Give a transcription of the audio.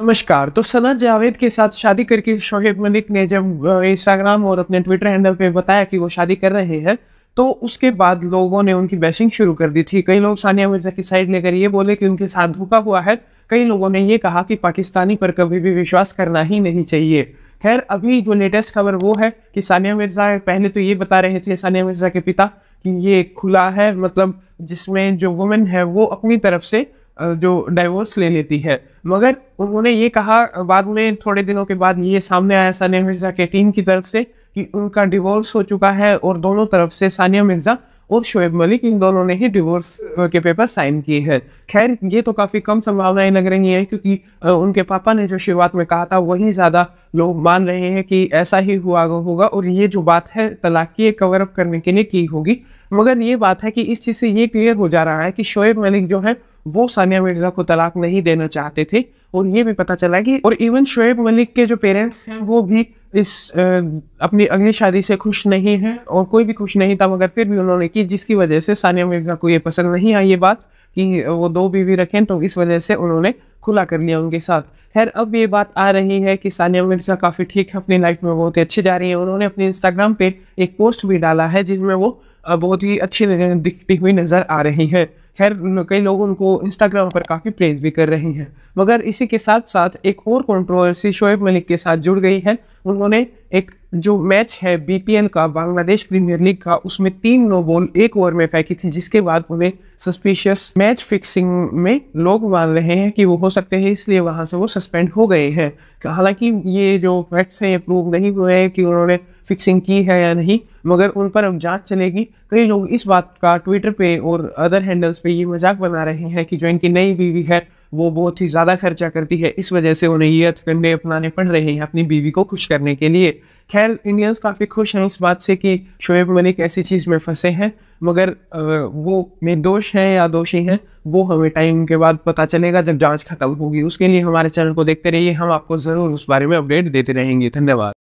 नमस्कार तो सना जावेद के साथ शादी करके शोहेब मलिक ने जब इंस्टाग्राम और अपने ट्विटर हैंडल पे बताया कि वो शादी कर रहे हैं तो उसके बाद लोगों ने उनकी बैशिंग शुरू कर दी थी कई लोग सानिया मिर्जा की साइड लेकर ये बोले कि उनके साथ धोखा हुआ है कई लोगों ने ये कहा कि पाकिस्तानी पर कभी भी विश्वास करना ही नहीं चाहिए खैर अभी जो लेटेस्ट खबर वो है कि सानिया मिर्जा पहले तो ये बता रहे थे सानिया मिर्जा के पिता कि ये खुला है मतलब जिसमें जो वुमेन है वो अपनी तरफ से जो डाइवोर्स ले लेती है मगर उन्होंने ये कहा बाद में थोड़े दिनों के बाद ये सामने आया सानिया मिर्ज़ा के टीम की तरफ से कि उनका डिवोर्स हो चुका है और दोनों तरफ से सानिया मिर्ज़ा और शोएब मलिक इन दोनों ने ही डिवोर्स के पेपर साइन किए हैं खैर ये तो काफ़ी कम संभावनाएं लग रही हैं क्योंकि उनके पापा ने जो शुरुआत में कहा था वही ज़्यादा लोग मान रहे हैं कि ऐसा ही हुआ होगा और ये जो बात है तलाक की कवर अप करने के लिए की होगी मगर ये बात है कि इस चीज़ से ये क्लियर हो जा रहा है कि शोएब मलिक जो है वो सानिया मिर्जा को तलाक नहीं देना चाहते थे और ये भी पता चला कि और इवन शुएब मलिक के जो पेरेंट्स हैं वो भी इस आ, अपनी अगली शादी से खुश नहीं है और कोई भी खुश नहीं था मगर फिर भी उन्होंने की जिसकी वजह से सानिया मिर्जा को ये पसंद नहीं आई ये बात कि वो दो बीवी रखें तो इस वजह से उन्होंने खुला कर लिया उनके साथ खैर अब ये बात आ रही है कि सानिया मिर्जा काफ़ी ठीक है अपनी लाइफ में बहुत ही अच्छी जा रही है उन्होंने अपने इंस्टाग्राम पे एक पोस्ट भी डाला है जिसमें वो बहुत ही अच्छी दिखती हुई नज़र आ रही है खैर कई लोग उनको इंस्टाग्राम पर काफ़ी प्रेज भी कर रहे हैं मगर इसी के साथ साथ एक और कंट्रोवर्सी शोएब मलिक के साथ जुड़ गई है उन्होंने एक जो मैच है बीपीएल का बांग्लादेश प्रीमियर लीग का उसमें तीन नो बॉल एक ओवर में फेंकी थी जिसके बाद उन्हें सस्पिशियस मैच फिक्सिंग में लोग मान रहे हैं कि वो हो सकते हैं इसलिए वहां से वो सस्पेंड हो गए हैं हालांकि ये जो फैक्ट्स हैं ये प्रूव नहीं हुए हैं कि उन्होंने फिक्सिंग की है या नहीं मगर उन पर अब जाँच चलेगी कई लोग इस बात का ट्विटर पे और अदर हैंडल्स पे ये मजाक बना रहे हैं कि जो इनकी नई बीवी है वो बहुत ही ज़्यादा खर्चा करती है इस वजह से उन्हें ये हथकंडे अपनाने पड़ रहे हैं अपनी बीवी को खुश करने के लिए खैर इंडियंस काफ़ी खुश हैं इस बात से कि शोएब मलिक ऐसी चीज़ में फंसे हैं मगर वो निर्दोष हैं या दोषी हैं वो हमें टाइम के बाद पता चलेगा जब जांच खत्म होगी उसके लिए हमारे चैनल को देखते रहिए हम आपको ज़रूर उस बारे में अपडेट देते रहेंगे धन्यवाद